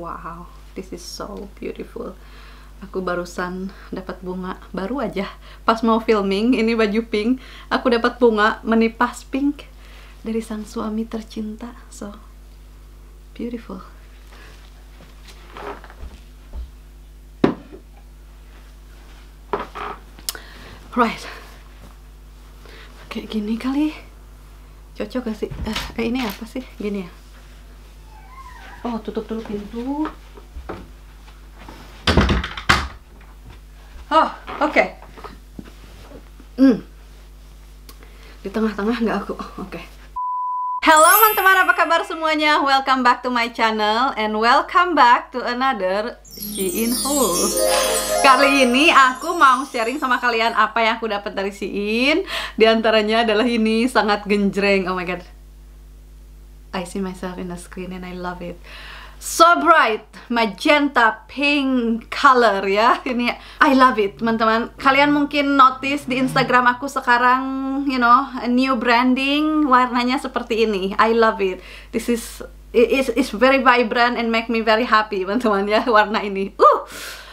wow this is so beautiful aku barusan dapat bunga baru aja pas mau filming ini baju pink aku dapat bunga menipas pink dari sang suami tercinta so beautiful right kayak gini kali cocok gak sih eh, eh ini apa sih gini ya Oh, tutup dulu pintu. Oh, oke. Okay. Hmm. Di tengah-tengah nggak aku. Oh, oke. Okay. Halo teman-teman, apa kabar semuanya? Welcome back to my channel and welcome back to another Shein haul. Kali ini aku mau sharing sama kalian apa yang aku dapat dari Shein. Di antaranya adalah ini sangat genjreng. Oh my god I see myself in the screen and I love it so bright, magenta, pink color ya. Ini I love it, teman-teman. Kalian mungkin notice di Instagram aku sekarang, you know, a new branding warnanya seperti ini. I love it. This is it is very vibrant and make me very happy, teman-teman ya, warna ini. Uh.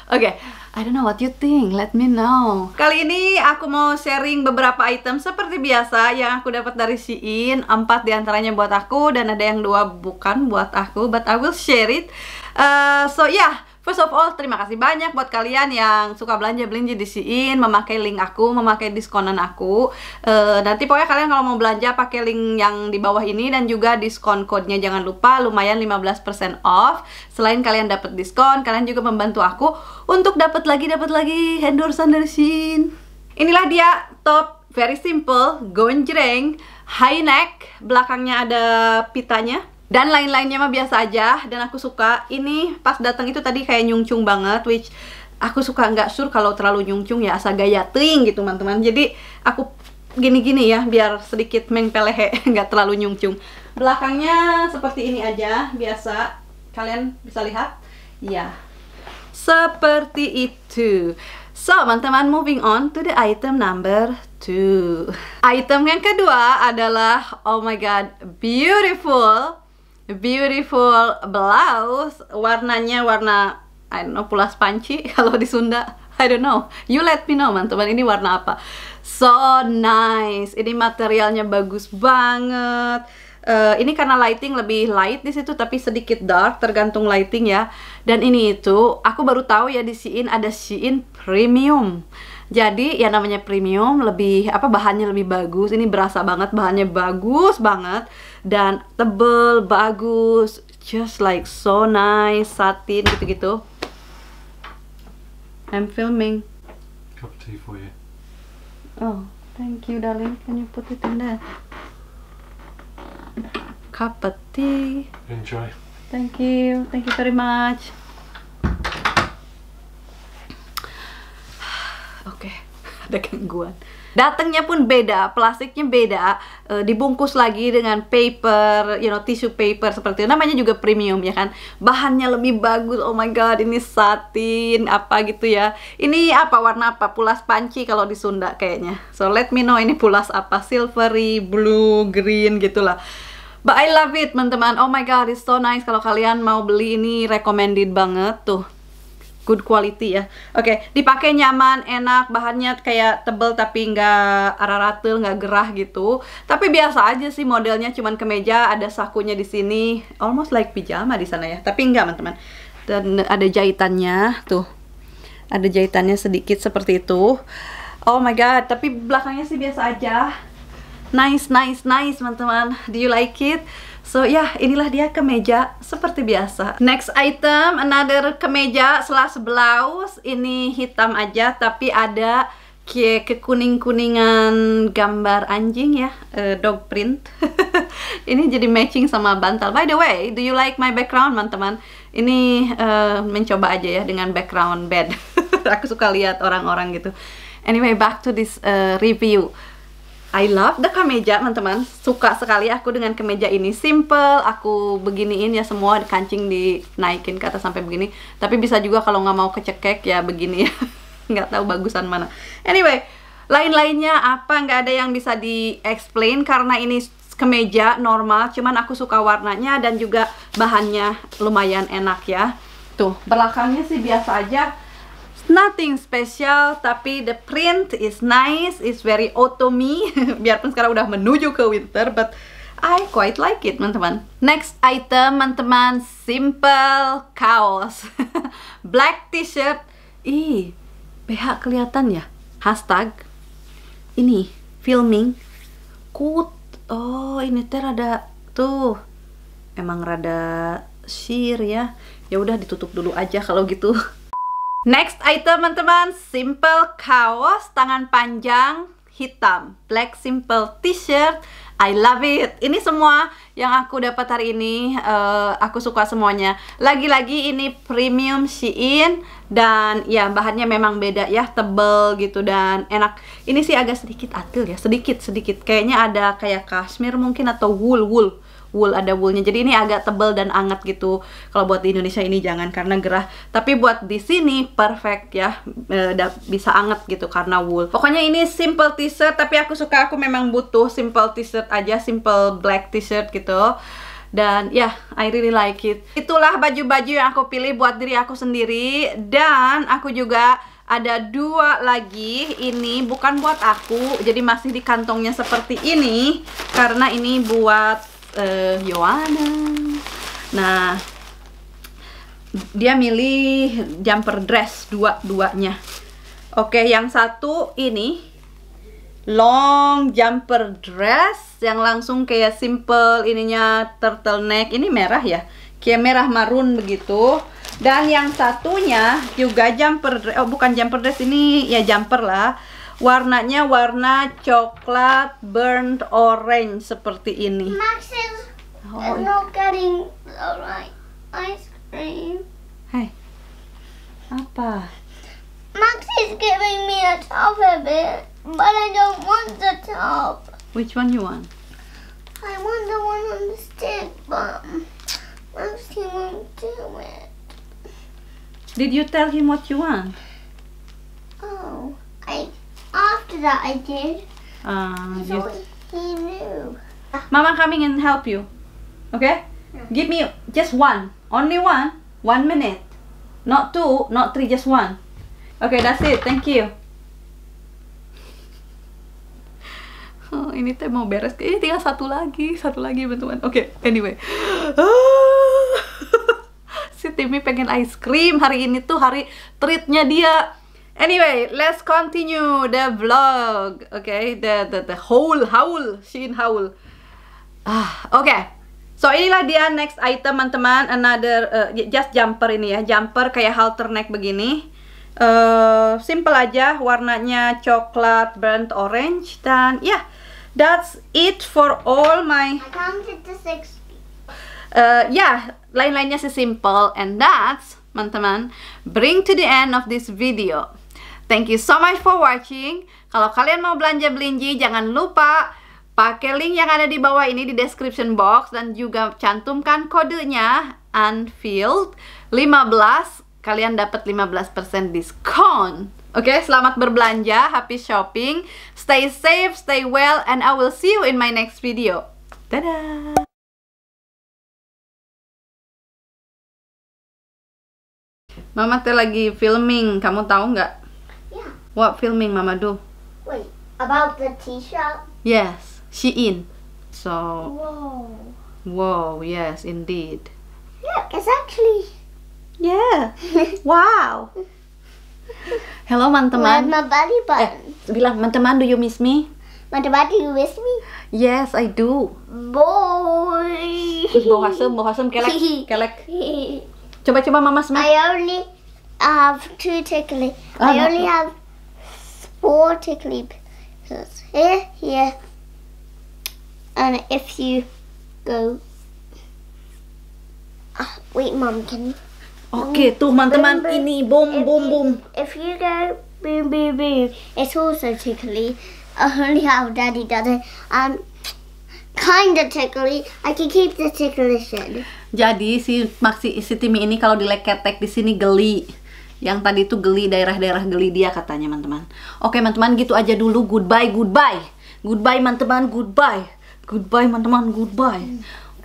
Oke, okay. I don't know what you think, let me know Kali ini aku mau sharing beberapa item seperti biasa yang aku dapat dari Shein Empat diantaranya buat aku dan ada yang dua bukan buat aku, but I will share it uh, So yeah, First of all, terima kasih banyak buat kalian yang suka belanja-belanja di Shein, memakai link aku, memakai diskonan aku. E, nanti pokoknya kalian kalau mau belanja pakai link yang di bawah ini dan juga diskon code-nya jangan lupa lumayan 15% off. Selain kalian dapat diskon, kalian juga membantu aku untuk dapat lagi dapat lagi endorsean dari Shein. Inilah dia top very simple, gonjreng, high neck, belakangnya ada pitanya dan lain-lainnya mah biasa aja dan aku suka ini pas datang itu tadi kayak nyungcung banget which aku suka nggak sur kalau terlalu nyungcung ya asal gaya ting gitu teman-teman jadi aku gini-gini ya biar sedikit mengpelehe nggak terlalu nyungcung belakangnya seperti ini aja biasa kalian bisa lihat ya seperti itu So, teman-teman, moving on to the item number two. Item yang kedua adalah, oh my god, beautiful beautiful blouse warnanya warna I don't know pulas panci kalau di Sunda I don't know you let me know teman-teman ini warna apa so nice ini materialnya bagus banget uh, ini karena lighting lebih light di situ tapi sedikit dark tergantung lighting ya. Dan ini itu aku baru tahu ya di Shein ada Shein Premium. Jadi yang namanya premium lebih apa bahannya lebih bagus. Ini berasa banget bahannya bagus banget dan tebel, bagus, just like so nice, satin gitu-gitu. I'm filming. Cup of tea for you. Oh, thank you darling. Can you put it in there? Cup of tea. Enjoy. Thank you. Thank you very much. ada gangguan datangnya pun beda, plastiknya beda, e, dibungkus lagi dengan paper, you know, tissue paper seperti itu. Namanya juga premium ya kan. Bahannya lebih bagus. Oh my god, ini satin apa gitu ya. Ini apa warna apa? Pulas panci kalau di Sunda kayaknya. So let me know ini pulas apa? Silvery, blue, green gitulah. But I love it, teman-teman. Oh my god, it's so nice kalau kalian mau beli ini recommended banget tuh good quality ya oke okay, dipakai nyaman enak bahannya kayak tebel tapi nggak araratel nggak gerah gitu tapi biasa aja sih modelnya cuman kemeja ada sakunya di sini almost like pijama di sana ya tapi enggak teman-teman dan ada jahitannya tuh ada jahitannya sedikit seperti itu oh my god tapi belakangnya sih biasa aja Nice, nice, nice teman-teman Do you like it? So ya, yeah, inilah dia kemeja seperti biasa. Next item, another kemeja slash blouse. Ini hitam aja, tapi ada ke kekuning-kuningan gambar anjing ya, uh, dog print. ini jadi matching sama bantal. By the way, do you like my background, teman-teman? Ini uh, mencoba aja ya dengan background bed. Aku suka lihat orang-orang gitu. Anyway, back to this uh, review. I love the kemeja teman-teman Suka sekali aku dengan kemeja ini Simple, aku beginiin ya semua Kancing dinaikin ke atas sampai begini Tapi bisa juga kalau nggak mau kecekek ya begini ya Nggak tahu bagusan mana Anyway, lain-lainnya apa nggak ada yang bisa di-explain Karena ini kemeja normal Cuman aku suka warnanya dan juga bahannya lumayan enak ya Tuh, belakangnya sih biasa aja nothing special tapi the print is nice is very me. biarpun sekarang udah menuju ke winter but I quite like it teman-teman next item teman-teman simple kaos black t-shirt ih BH kelihatan ya hashtag ini filming kut oh ini teh rada tuh emang rada sheer ya ya udah ditutup dulu aja kalau gitu Next item teman-teman, simple kaos tangan panjang hitam, black simple t-shirt. I love it. Ini semua yang aku dapat hari ini, uh, aku suka semuanya. Lagi-lagi ini premium Shein dan ya bahannya memang beda ya, tebel gitu dan enak. Ini sih agak sedikit atil ya, sedikit sedikit. Kayaknya ada kayak kasmir mungkin atau wool wool wool ada woolnya jadi ini agak tebel dan anget gitu kalau buat di Indonesia ini jangan karena gerah tapi buat di sini perfect ya e, bisa anget gitu karena wool pokoknya ini simple t-shirt tapi aku suka aku memang butuh simple t-shirt aja simple black t-shirt gitu dan ya yeah, I really like it itulah baju-baju yang aku pilih buat diri aku sendiri dan aku juga ada dua lagi ini bukan buat aku jadi masih di kantongnya seperti ini karena ini buat uh, eh, Yoana nah dia milih jumper dress dua-duanya oke yang satu ini long jumper dress yang langsung kayak simple ininya turtleneck ini merah ya kayak merah marun begitu dan yang satunya juga jumper oh bukan jumper dress ini ya jumper lah warnanya warna coklat burnt orange seperti ini Max oh. is not getting ice cream hey apa Max is giving me a top of it but I don't want the top which one you want I want the one on the stick but Max won't do it Did you tell him what you want? I did. Uh, so he knew. Mama coming and help you. Okay? Yeah. Give me just one. Only one. One minute. Not two, not three, just one. Okay, that's it. Thank you. Oh, ini teh mau beres. Ini tinggal satu lagi, satu lagi bentukan. Oke, okay, anyway. si Timmy pengen ice cream hari ini tuh hari treatnya dia Anyway, let's continue the vlog. Okay, the the the whole haul, Shein haul. Ah, Okay. So inilah dia next item teman-teman, another uh, just jumper ini ya, jumper kayak halter neck begini. Uh, simple aja, warnanya coklat burnt orange dan ya, yeah, that's it for all my. I counted to six. Uh, eh, yeah, lain-lainnya sih simple and that's teman-teman bring to the end of this video. Thank you so much for watching. Kalau kalian mau belanja Blinji, jangan lupa pakai link yang ada di bawah ini di description box dan juga cantumkan kodenya unfield 15 kalian dapat 15% diskon. Oke, okay, selamat berbelanja, happy shopping, stay safe, stay well and I will see you in my next video. Dadah. Mama teh lagi filming, kamu tahu nggak? What filming Mama do? Wait, about the t-shirt? Yes, she in. So. Whoa. Whoa, yes, indeed. Look, it's actually. Yeah. wow. Hello, manteman. teman my belly button. Eh, bilang, teman do you miss me? Manteman, do you miss me? Yes, I do. Boy. Bohasem, hasem, kelek, kelek. Coba-coba mama smile. I only have two tickling. I ah, only have vertically here, eh, here, and if you go, uh, wait, mom, can. You... Oke, okay, tuh teman-teman ini boom boom boom. If you go boom boom boom, it's also tickly. Only how daddy does it. Um, kinda tickly. I can keep the ticklish in. Jadi si maksi si Timmy ini kalau dileketek di sini geli yang tadi itu geli daerah-daerah geli dia katanya teman-teman oke teman-teman gitu aja dulu goodbye goodbye goodbye teman-teman goodbye goodbye teman-teman goodbye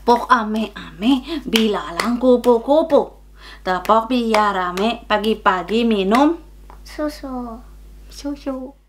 pok ame ame bilalang kupu kupu tepok biar ame pagi-pagi minum susu susu